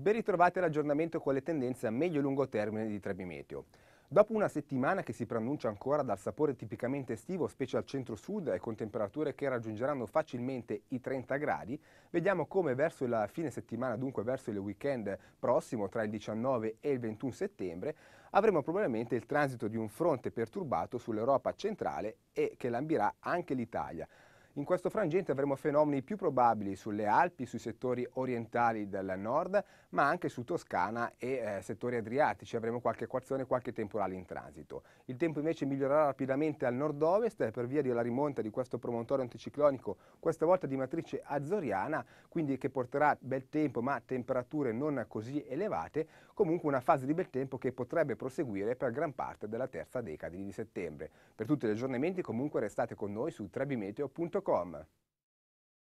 Ben ritrovati all'aggiornamento con le tendenze a medio e lungo termine di Trebi Meteo. Dopo una settimana che si preannuncia ancora dal sapore tipicamente estivo, specie al centro-sud e con temperature che raggiungeranno facilmente i 30 gradi, vediamo come verso la fine settimana, dunque verso il weekend prossimo, tra il 19 e il 21 settembre, avremo probabilmente il transito di un fronte perturbato sull'Europa centrale e che lambirà anche l'Italia in questo frangente avremo fenomeni più probabili sulle Alpi, sui settori orientali del nord, ma anche su Toscana e eh, settori adriatici. Avremo qualche equazione, qualche temporale in transito. Il tempo invece migliorerà rapidamente al nord-ovest per via della rimonta di questo promontorio anticiclonico, questa volta di matrice azoriana, quindi che porterà bel tempo ma temperature non così elevate, comunque una fase di bel tempo che potrebbe proseguire per gran parte della terza decade di settembre. Per tutti gli aggiornamenti comunque restate con noi su trebimeteo.com coma.